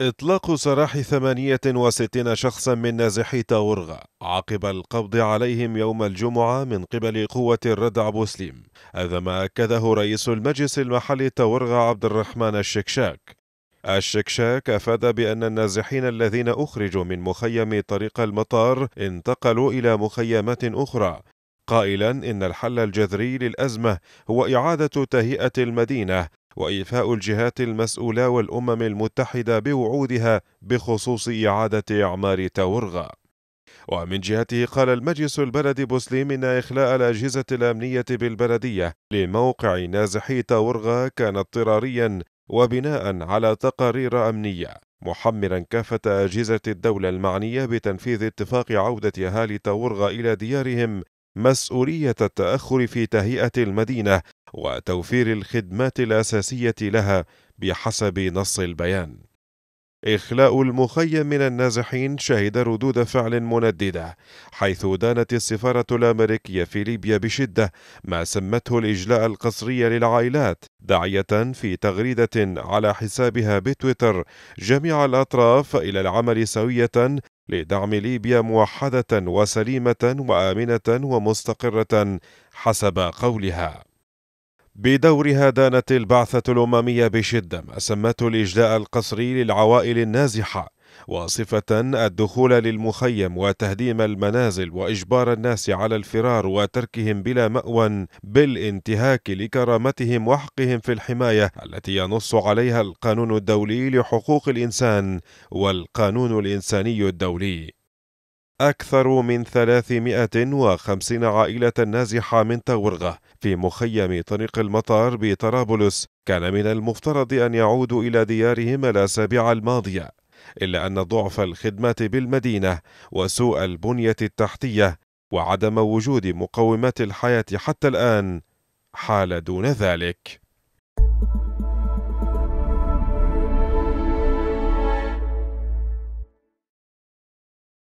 إطلاق سراح 68 شخصا من نازحي تاورغا عقب القبض عليهم يوم الجمعة من قبل قوة الردع بوسليم هذا ما أكده رئيس المجلس المحلي تاورغا عبد الرحمن الشكشاك الشكشاك أفاد بأن النازحين الذين أخرجوا من مخيم طريق المطار انتقلوا إلى مخيمات أخرى قائلا إن الحل الجذري للأزمة هو إعادة تهيئة المدينة وإيفاء الجهات المسؤولة والأمم المتحدة بوعودها بخصوص إعادة إعمار تاورغا ومن جهته قال المجلس البلدي بوسليم إن إخلاء الأجهزة الأمنية بالبلدية لموقع نازحي تاورغا كان اضطراريا وبناء على تقارير أمنية محملا كافة أجهزة الدولة المعنية بتنفيذ اتفاق عودة أهالي تاورغا إلى ديارهم مسؤولية التأخر في تهيئة المدينة وتوفير الخدمات الأساسية لها بحسب نص البيان. إخلاء المخيم من النازحين شهد ردود فعل منددة، حيث دانت السفارة الأمريكية في ليبيا بشدة ما سمته الإجلاء القسري للعائلات، داعية في تغريدة على حسابها بتويتر جميع الأطراف إلى العمل سوية لدعم ليبيا موحدة وسليمة وآمنة ومستقرة حسب قولها. بدورها دانت البعثة الأممية بشدة ما سمته الإجلاء القسري للعوائل النازحة واصفة الدخول للمخيم وتهديم المنازل وإجبار الناس على الفرار وتركهم بلا مأوى بالانتهاك لكرامتهم وحقهم في الحماية التي ينص عليها القانون الدولي لحقوق الإنسان والقانون الإنساني الدولي أكثر من 350 عائلة نازحة من تورغة في مخيم طريق المطار بطرابلس كان من المفترض أن يعودوا إلى ديارهم الأسابيع الماضية إلا أن ضعف الخدمات بالمدينة وسوء البنية التحتية وعدم وجود مقومات الحياة حتى الآن حال دون ذلك